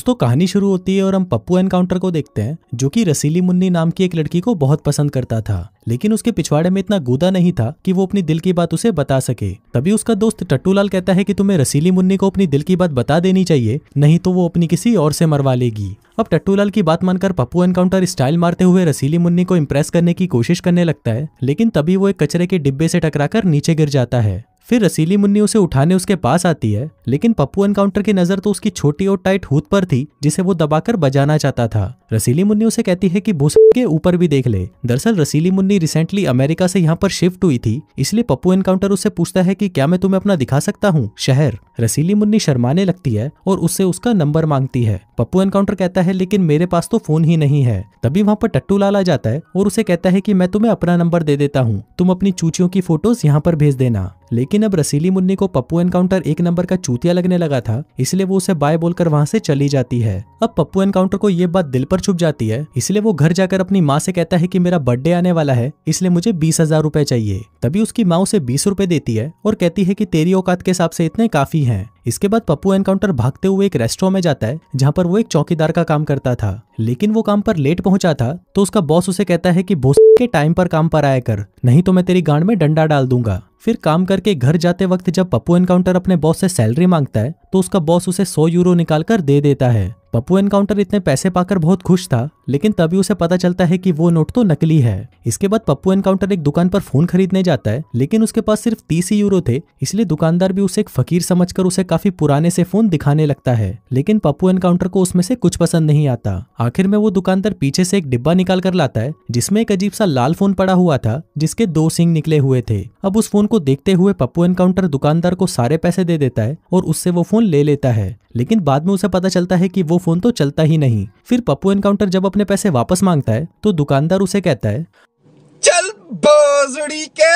दोस्तों कहानी शुरू होती है और हम पप्पू एनकाउंटर को देखते हैं जो कि रसीली मुन्नी नाम की एक लड़की को बहुत पसंद करता था लेकिन उसके पिछवाड़े में इतना गुदा नहीं था कि वो अपनी दिल की बात उसे बता सके तभी उसका दोस्त टट्टूलाल कहता है कि तुम्हें रसीली मुन्नी को अपनी दिल की बात बता देनी चाहिए नहीं तो वो अपनी किसी और से मरवा लेगी अब टट्टूलाल की बात मानकर पप्पू एनकाउंटर स्टाइल मारते हुए रसीली मुन्नी को इम्प्रेस करने की कोशिश करने लगता है लेकिन तभी वो एक कचरे के डिब्बे से टकराकर नीचे गिर जाता है फिर रसीली मुन्नी उसे उठाने उसके पास आती है लेकिन पप्पू एनकाउंटर की नजर तो उसकी छोटी और टाइट हूत पर थी जिसे वो दबाकर बजाना चाहता था रसीली मुन्नी उसे कहती है कि बोस के ऊपर भी देख ले दरअसल रसीली मुन्नी रिसेंटली अमेरिका से यहाँ पर शिफ्ट हुई थी इसलिए पप्पू एनकाउंटर उससे पूछता है कि क्या मैं तुम्हें अपना दिखा सकता हूँ शहर रसीली मुन्नी शर्माने लगती है और उससे उसका नंबर मांगती है पप्पू एनकाउंटर कहता है लेकिन मेरे पास तो फोन ही नहीं है तभी वहाँ पर टट्टू लाल आ जाता है और उसे कहता है की मैं तुम्हें अपना नंबर दे देता हूँ तुम अपनी चूचियों की फोटोज यहाँ पर भेज देना लेकिन अब रसीली मुन्नी को पप्पू एनकाउंटर एक नंबर का चूत भूतिया लगने लगा था इसलिए वो उसे बाय बोलकर वहाँ से चली जाती है अब पप्पू एनकाउंटर को ये बात दिल पर छुप जाती है इसलिए वो घर जाकर अपनी माँ से कहता है कि मेरा बर्थडे आने वाला है इसलिए मुझे बीस हजार रूपए चाहिए तभी उसकी माँ उसे बीस रूपए देती है और कहती है की तेरी औकात के हिसाब से इतने काफी है इसके बाद पप्पू एनकाउंटर भागते हुए एक रेस्टोरेंट में जाता है जहाँ पर वो एक चौकीदार का काम करता था लेकिन वो काम पर लेट पहुंचा था तो उसका बॉस उसे कहता है कि भोस के टाइम पर काम पर आया कर नहीं तो मैं तेरी गांड में डंडा डाल दूंगा फिर काम करके घर जाते वक्त जब पप्पू एनकाउंटर अपने बॉस से सैलरी मांगता है तो उसका बॉस उसे सौ यूरो निकाल कर दे देता है पप्पू एनकाउंटर इतने पैसे पाकर बहुत खुश था लेकिन तभी उसे पता चलता है कि वो नोट तो नकली है इसके बाद पप्पू एनकाउंटर एक दुकान पर फोन खरीदने जाता है लेकिन उसके पास सिर्फ तीस ही यूरो थे इसलिए दुकानदार भी उसे एक फकीर समझकर उसे काफी पुराने से फोन दिखाने लगता है लेकिन पप्पू एनकाउंटर को उसमें से कुछ पसंद नहीं आता आखिर में वो दुकानदार पीछे से एक डिब्बा निकाल कर लाता है जिसमे एक अजीब सा लाल फोन पड़ा हुआ था जिसके दो सिंग निकले हुए थे अब उस फोन को देखते हुए पप्पू एनकाउंटर दुकानदार को सारे पैसे दे देता है और उससे वो फोन ले लेता है लेकिन बाद में उसे पता चलता है कि वो फोन तो चलता ही नहीं फिर पप्पू एनकाउंटर जब अपने पैसे वापस मांगता है तो दुकानदार उसे कहता है चल बाजड़ी के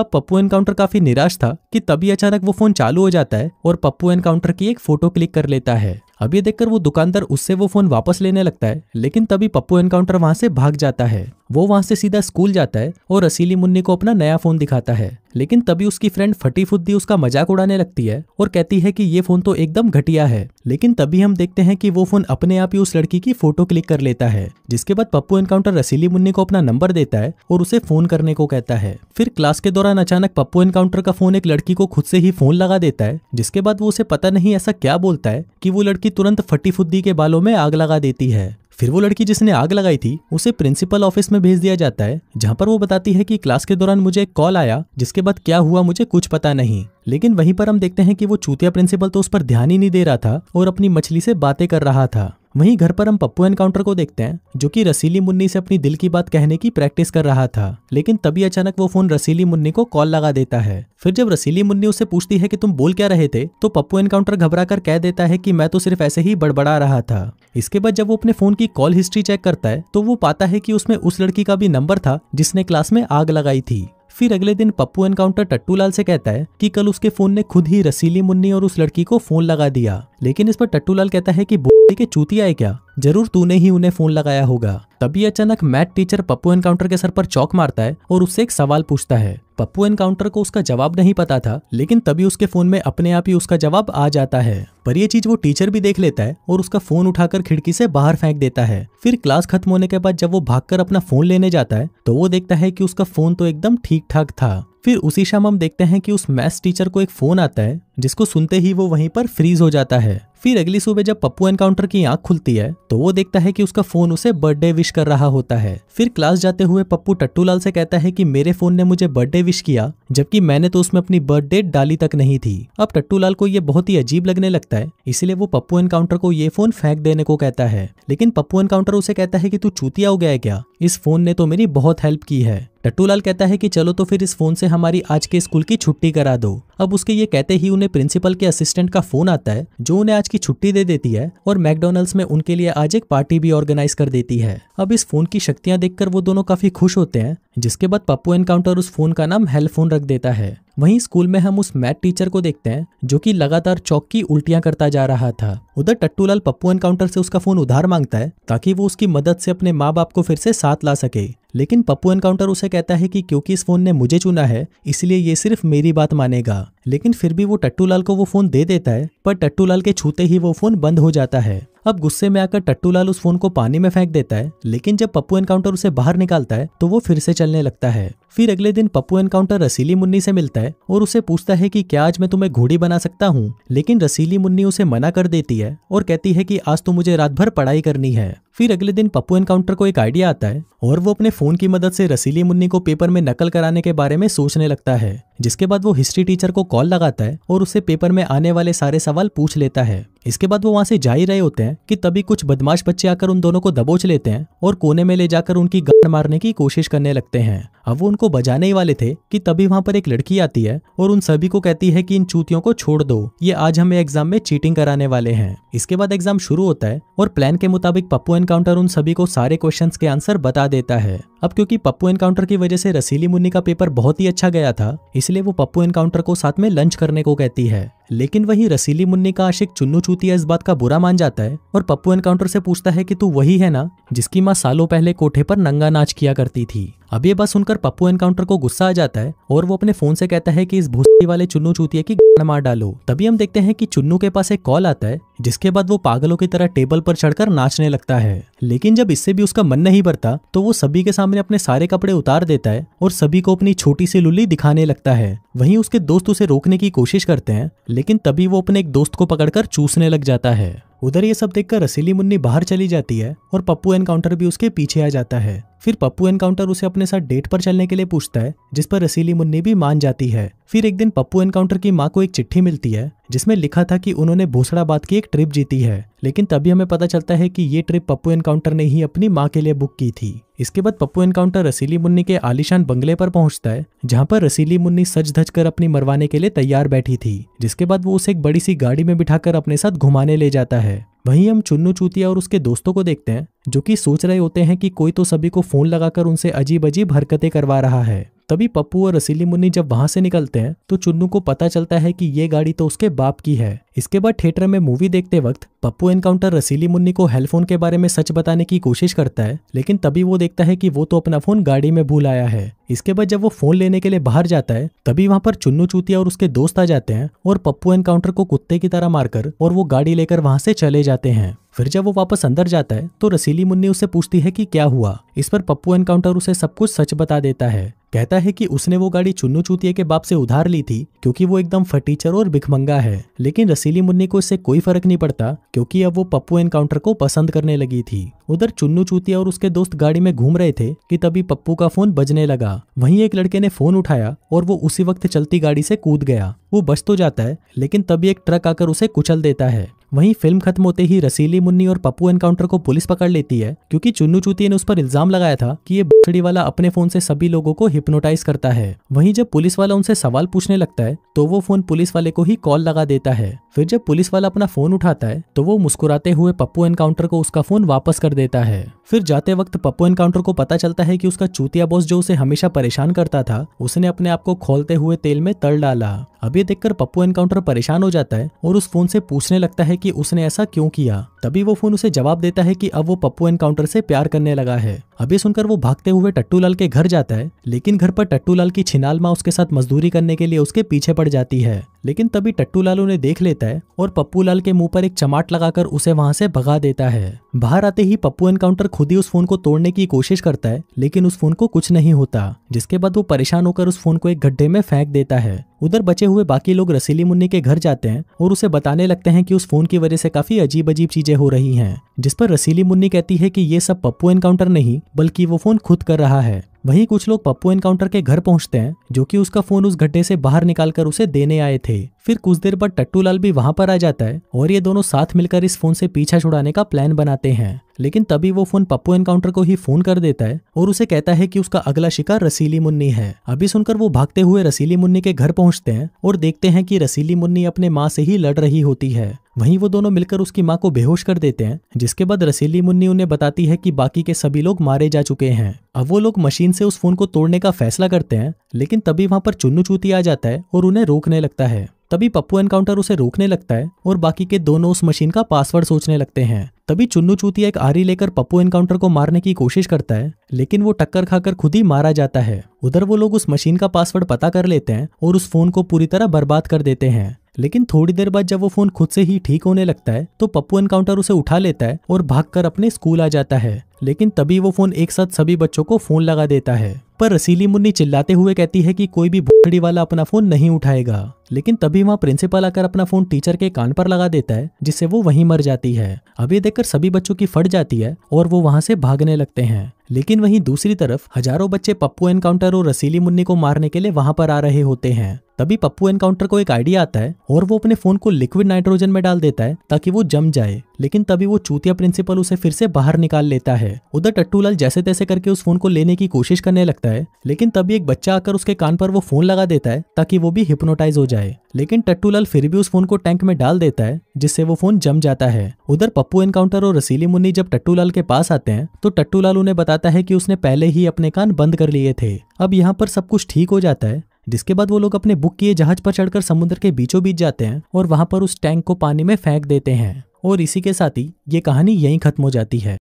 अब पप्पू एनकाउंटर काफी निराश था कि तभी अचानक वो फोन चालू हो जाता है और पप्पू एनकाउंटर की एक फोटो क्लिक कर लेता है अब ये देखकर वो दुकानदार उससे वो फोन वापस लेने लगता है लेकिन तभी पप्पू एनकाउंटर वहां से भाग जाता है वो वहां से सीधा स्कूल जाता है और असीली मुन्नी को अपना नया फोन दिखाता है लेकिन तभी उसकी फ्रेंड फटी फुद्दी उसका मजाक उड़ाने लगती है और कहती है कि ये फोन तो एकदम घटिया है लेकिन तभी हम देखते हैं कि वो फोन अपने आप ही उस लड़की की फोटो क्लिक कर लेता है जिसके बाद पप्पू एनकाउंटर रसीली मुन्नी को अपना नंबर देता है और उसे फोन करने को कहता है फिर क्लास के दौरान अचानक पप्पू एनकाउंटर का फोन एक लड़की को खुद से ही फोन लगा देता है जिसके बाद वो उसे पता नहीं ऐसा क्या बोलता है की वो लड़की तुरंत फटी फुद्दी के बालों में आग लगा देती है फिर वो लड़की जिसने आग लगाई थी उसे प्रिंसिपल ऑफिस में भेज दिया जाता है जहाँ पर वो बताती है कि क्लास के दौरान मुझे एक कॉल आया जिसके बाद क्या हुआ मुझे कुछ पता नहीं लेकिन वहीं पर हम देखते हैं कि वो चूतिया प्रिंसिपल तो उस पर ध्यान ही नहीं दे रहा था और अपनी मछली से बातें कर रहा था वहीं घर पर हम पप्पू एनकाउंटर को देखते हैं जो कि रसीली मुन्नी से अपनी दिल की बात कहने की प्रैक्टिस कर रहा था लेकिन तभी अचानक वो फोन रसीली मुन्नी को कॉल लगा देता है फिर जब रसीली मुन्नी उसे पूछती है कि तुम बोल क्या रहे थे तो पप्पू एनकाउंटर घबरा कर कह देता है कि मैं तो सिर्फ ऐसे ही बड़बड़ा रहा था इसके बाद जब वो अपने फोन की कॉल हिस्ट्री चेक करता है तो वो पाता है कि उसमें उस लड़की का भी नंबर था जिसने क्लास में आग लगाई थी फिर अगले दिन पप्पू एनकाउंटर टट्टूलाल से कहता है कि कल उसके फोन ने खुद ही रसीली मुन्नी और उस लड़की को फोन लगा दिया लेकिन इस पर टट्टूलाल कहता है कि बोली के चूती आए क्या जरूर तूने ही उन्हें फोन लगाया होगा तभी अचानक मैथ टीचर पप्पू एनकाउंटर के सर पर चौक मारता है और उससे एक सवाल पूछता है पप्पू एनकाउंटर को उसका जवाब नहीं पता था लेकिन तभी उसके फोन में अपने आप ही उसका जवाब आ जाता है पर ये चीज वो टीचर भी देख लेता है और उसका फोन उठाकर खिड़की से बाहर फेंक देता है फिर क्लास खत्म होने के बाद जब वो भागकर अपना फोन लेने जाता है तो वो देखता है कि उसका फोन तो एकदम ठीक ठाक था फिर उसी शाम हम देखते हैं कि उस मैथ्स टीचर को एक फोन आता है जिसको सुनते ही वो वहीं पर फ्रीज हो जाता है फिर अगली सुबह जब पप्पू एनकाउंटर की आंख खुलती है तो वो देखता है कि उसका फोन उसे बर्थडे विश कर रहा होता है फिर क्लास जाते हुए पप्पू टट्टूलाल से कहता है कि मेरे फोन ने मुझे बर्थडे विश किया जबकि मैंने तो उसमें अपनी बर्थडे डाली तक नहीं थी अब टट्टूलाल को ये बहुत ही अजीब लगने लगता है इसलिए वो पप्पू एनकाउंटर को ये फोन फेंक देने को कहता है लेकिन पप्पू एनकाउंटर उसे कहता है की तू चूतिया हो गया क्या इस फोन ने तो मेरी बहुत हेल्प की है टट्टूलाल कहता है कि चलो तो फिर इस फोन से हमारी आज के स्कूल की छुट्टी करा दो अब उसके ये कहते ही उन्हें प्रिंसिपल के असिस्टेंट का फोन आता है जो उन्हें आज की छुट्टी दे देती है और मैकडोनल्ड्स में उनके लिए आज एक पार्टी भी ऑर्गेनाइज कर देती है अब इस फोन की शक्तियां देखकर वो दोनों काफी खुश होते हैं जिसके बाद पप्पू एनकाउंटर उस फोन का नाम हेल फोन रख देता है वहीं स्कूल में हम उस मैथ टीचर को देखते हैं जो कि लगातार चौक की उल्टियां करता जा रहा था उधर टट्टूलाल पप्पू एनकाउंटर से उसका फोन उधार मांगता है ताकि वो उसकी मदद से अपने माँ बाप को फिर से साथ ला सके लेकिन पप्पू एनकाउंटर उसे कहता है कि क्योंकि इस फोन ने मुझे चुना है इसलिए ये सिर्फ मेरी बात मानेगा लेकिन फिर भी वो टट्टू लाल को वो फोन दे देता है पर टट्टू लाल के छूते ही वो फोन बंद हो जाता है अब गुस्से में आकर टट्टू लाल उस फोन को पानी में फेंक देता है लेकिन जब पप्पू एनकाउंटर उसे बाहर निकालता है तो वो फिर से चलने लगता है फिर अगले दिन पप्पू एनकाउंटर रसीली मुन्नी से मिलता है और उसे पूछता है कि क्या आज मैं तुम्हें घोड़ी बना सकता हूँ लेकिन रसीली मुन्नी उसे मना कर देती है और कहती है कि आज तो मुझे रात भर पढ़ाई करनी है फिर अगले दिन पप्पू एनकाउंटर को एक आइडिया आता है और वो अपने फोन की मदद से रसीली मुन्नी को पेपर में नकल कराने के बारे में सोचने लगता है जिसके बाद वो हिस्ट्री टीचर को कॉल लगाता है और उसे पेपर में आने वाले सारे सवाल पूछ लेता है इसके बाद वो वहाँ से जा ही रहे होते हैं कि तभी कुछ बदमाश बच्चे आकर उन दोनों को दबोच लेते हैं और कोने में ले जाकर उनकी गांड मारने की कोशिश करने लगते हैं अब वो उनको बजाने ही वाले थे कि तभी वहाँ पर एक लड़की आती है और उन सभी को कहती है कि इन चूतियों को छोड़ दो ये आज हमें एग्जाम में चीटिंग कराने वाले हैं इसके बाद एग्जाम शुरू होता है और प्लान के मुताबिक पप्पू एनकाउंटर उन सभी को सारे क्वेश्चन के आंसर बता देता है अब क्योंकि पप्पू एनकाउंटर की वजह से रसीली मुन्नी का पेपर बहुत ही अच्छा गया था इसलिए वो पप्पू एनकाउंटर को साथ में लंच करने को कहती है लेकिन वही रसीली मुन्नी का आशिक चुन्नू चूतिया इस बात का बुरा मान जाता है और पप्पू एनकाउंटर से पूछता है कि तू वही है ना जिसकी माँ सालों पहले कोठे पर नंगा नाच किया करती थी अब ये बस सुनकर पप्पू एनकाउंटर को गुस्सा आ जाता है और वो अपने फोन से कहता है कि इस भूसी वाले चुन्नू चूतिया की गाड़ मार डालो तभी हम देखते हैं कि चुन्नू के पास एक कॉल आता है जिसके बाद वो पागलों की तरह टेबल पर चढ़कर नाचने लगता है लेकिन जब इससे भी उसका मन नहीं भरता तो वो सभी के सामने अपने सारे कपड़े उतार देता है और सभी को अपनी छोटी सी लुल्ली दिखाने लगता है वहीं उसके दोस्त उसे रोकने की कोशिश करते हैं लेकिन तभी वो अपने एक दोस्त को पकड़कर चूसने लग जाता है उधर ये सब देखकर रसीली मुन्नी बाहर चली जाती है और पप्पू एनकाउंटर भी उसके पीछे आ जाता है फिर पप्पू एनकाउंटर उसे अपने साथ डेट पर चलने के लिए पूछता है जिस पर रसीली मुन्नी भी मान जाती है फिर एक दिन पप्पू एनकाउंटर की माँ को एक चिट्ठी मिलती है जिसमें लिखा था कि उन्होंने भूसड़ाबाद की एक ट्रिप जीती है लेकिन तभी हमें पता चलता है कि ये ट्रिप पप्पू एनकाउंटर ने ही अपनी माँ के लिए बुक की थी इसके बाद पप्पू एनकाउंटर रसीली मुन्नी के आलिशान बंगले पर पहुंचता है जहाँ पर रसीली मुन्नी सज धज कर अपनी मरवाने के लिए तैयार बैठी थी जिसके बाद वो उसे एक बड़ी सी गाड़ी में बिठाकर अपने साथ घुमाने ले जाता है वहीं हम चुन्नू चूतिया और उसके दोस्तों को देखते हैं जो कि सोच रहे होते हैं कि कोई तो सभी को फ़ोन लगाकर उनसे अजीब अजीब हरकतें करवा रहा है तभी पप्पू और रसीली मुन्नी जब वहां से निकलते हैं तो चुन्नू को पता चलता है कि ये गाड़ी तो उसके बाप की है इसके बाद थिएटर में मूवी देखते वक्त पप्पू एनकाउंटर रसीली मुन्नी को हेलफोन के बारे में सच बताने की कोशिश करता है लेकिन तभी वो देखता है कि वो तो अपना फोन गाड़ी में भूल आया है इसके बाद जब वो फोन लेने के लिए बाहर जाता है तभी वहाँ पर चुन्नू चूतिया और उसके दोस्त आ जाते हैं और पप्पू एनकाउंटर को कुत्ते की तरह मारकर और वो गाड़ी लेकर वहाँ से चले जाते हैं फिर जब वो वापस अंदर जाता है तो रसीली मुन्नी उसे पूछती है कि क्या हुआ इस पर पप्पू एनकाउंटर उसे सब कुछ सच बता देता है कहता है कि उसने वो गाड़ी चुन्नू चूतिया के बाप से उधार ली थी क्योंकि वो एकदम फटीचर और बिखमंगा है लेकिन रसीली मुन्नी को इससे कोई फर्क नहीं पड़ता क्योंकि अब वो पप्पू एनकाउंटर को पसंद करने लगी थी उधर चुन्नू चूतिया और उसके दोस्त गाड़ी में घूम रहे थे कि तभी पप्पू का फोन बजने लगा वहीं एक लड़के ने फोन उठाया और वो उसी वक्त चलती गाड़ी से कूद गया वो बच तो जाता है लेकिन तभी एक ट्रक आकर उसे कुचल देता है वहीं फिल्म खत्म होते ही रसीली मुन्नी और पप्पू एनकाउंटर को पुलिस पकड़ लेती है क्योंकि चुन्नू चुती ने उस पर इल्जाम लगाया था कि ये बछड़ी वाला अपने फोन से सभी लोगों को हिप्नोटाइज करता है वहीं जब पुलिस वाला उनसे सवाल पूछने लगता है तो वो फोन पुलिस वाले को ही कॉल लगा देता है फिर जब पुलिस वाला अपना फोन उठाता है तो वो मुस्कुराते हुए पप्पू एनकाउंटर को उसका फोन वापस कर देता है फिर जाते वक्त पप्पू एनकाउंटर को पता चलता है कि उसका चूतिया बॉस जो उसे हमेशा परेशान करता था उसने अपने आप को खोलते हुए तेल में तल डाला अब ये देखकर पप्पू एनकाउंटर परेशान हो जाता है और उस फोन से पूछने लगता है कि उसने ऐसा क्यों किया तभी वो फोन उसे जवाब देता है कि अब वो पप्पू एनकाउंटर से प्यार करने लगा है अभी सुनकर वो भागते हुए टट्टू लाल के घर जाता है लेकिन घर पर टट्टू लाल की छिनाल माँ उसके साथ मजदूरी करने के लिए उसके पीछे पड़ जाती है लेकिन तभी टट्टूलाल उन्हें देख लेता है और पप्पू लाल के मुंह पर एक चमाट लगाकर उसे वहां से भगा देता है बाहर आते ही पप्पू एनकाउंटर खुद ही उस फोन को तोड़ने की कोशिश करता है लेकिन उस फोन को कुछ नहीं होता जिसके बाद वो परेशान होकर उस फोन को एक गड्ढे में फेंक देता है उधर बचे हुए बाकी लोग रसीली मुन्नी के घर जाते हैं और उसे बताने लगते हैं कि उस फोन की वजह से काफी अजीब अजीब चीजें हो रही हैं जिस पर रसीली मुन्नी कहती है कि ये सब पप्पू एनकाउंटर नहीं बल्कि वो फोन खुद कर रहा है वहीं कुछ लोग पप्पू एनकाउंटर के घर पहुंचते हैं जो कि उसका फोन उस गड्ढे से बाहर निकालकर उसे देने आए थे फिर कुछ देर बाद टट्टू लाल भी वहां पर आ जाता है और ये दोनों साथ मिलकर इस फोन से पीछा छुड़ाने का प्लान बनाते हैं लेकिन तभी वो फोन पप्पू एनकाउंटर को ही फोन कर देता है और उसे कहता है कि उसका अगला शिकार रसीली मुन्नी है अभी सुनकर वो भागते हुए रसीली मुन्नी के घर पहुंचते हैं और देखते हैं कि रसीली मुन्नी अपने माँ से ही लड़ रही होती है वहीं वो दोनों मिलकर उसकी माँ को बेहोश कर देते हैं जिसके बाद रसीली मुन्नी उन्हें बताती है कि बाकी के सभी लोग मारे जा चुके हैं अब वो लोग मशीन से उस फोन को तोड़ने का फैसला करते हैं लेकिन तभी वहां पर चुन्नू चूती आ जाता है और उन्हें रोकने लगता है तभी पप्पू एनकाउंटर उसे रोकने लगता है और बाकी के दोनों उस मशीन का पासवर्ड सोचने लगते हैं तभी चुन्नू चूतिया एक आरी लेकर पप्पू एनकाउंटर को मारने की कोशिश करता है लेकिन वो टक्कर खाकर खुद ही मारा जाता है उधर वो लोग उस मशीन का पासवर्ड पता कर लेते हैं और उस फोन को पूरी तरह बर्बाद कर देते हैं लेकिन थोड़ी देर बाद जब वो फोन खुद से ही ठीक होने लगता है तो पप्पू एनकाउंटर उसे उठा लेता है और भागकर अपने स्कूल आ जाता है लेकिन तभी वो फोन एक साथ सभी बच्चों को फोन लगा देता है पर रसीली मुन्नी चिल्लाते हुए कहती है कि कोई भी भूखड़ी वाला अपना फोन नहीं उठाएगा लेकिन तभी वहाँ प्रिंसिपल आकर अपना फोन टीचर के कान पर लगा देता है जिससे वो वहीं मर जाती है अब ये देखकर सभी बच्चों की फट जाती है और वो वहाँ से भागने लगते हैं लेकिन वहीं दूसरी तरफ हजारों बच्चे पप्पू एनकाउंटर और रसीली मुन्नी को मारने के लिए वहाँ पर आ रहे होते हैं तभी पप्पू एनकाउंटर को एक आइडिया आता है और वो अपने फोन को लिक्विड नाइट्रोजन में डाल देता है ताकि वो जम जाए लेकिन तभी वो चूतिया प्रिंसिपल उसे फिर से बाहर निकाल लेता है उधर टट्टूलाल जैसे तैसे करके उस फोन को लेने की कोशिश करने लगता है लेकिन तभी एक बच्चा आकर उसके कान पर वो फोन लगा देता है ताकि वो भी हिप्नोटाइज हो जाए लेकिन टट्टूलाल फिर भी उस फोन को टैंक में डाल देता है जिससे वो फोन जम जाता है उधर पप्पू एनकाउंटर और रसीली मुन्नी जब टट्टूलाल के पास आते हैं तो टट्टूलाल उन्हें बताता है कि उसने पहले ही अपने कान बंद कर लिए थे अब यहाँ पर सब कुछ ठीक हो जाता है जिसके बाद वो लोग अपने बुक किए जहाज पर चढ़कर समुद्र के बीचों बीच जाते हैं और वहां पर उस टैंक को पानी में फेंक देते हैं और इसी के साथ ही ये कहानी यहीं ख़त्म हो जाती है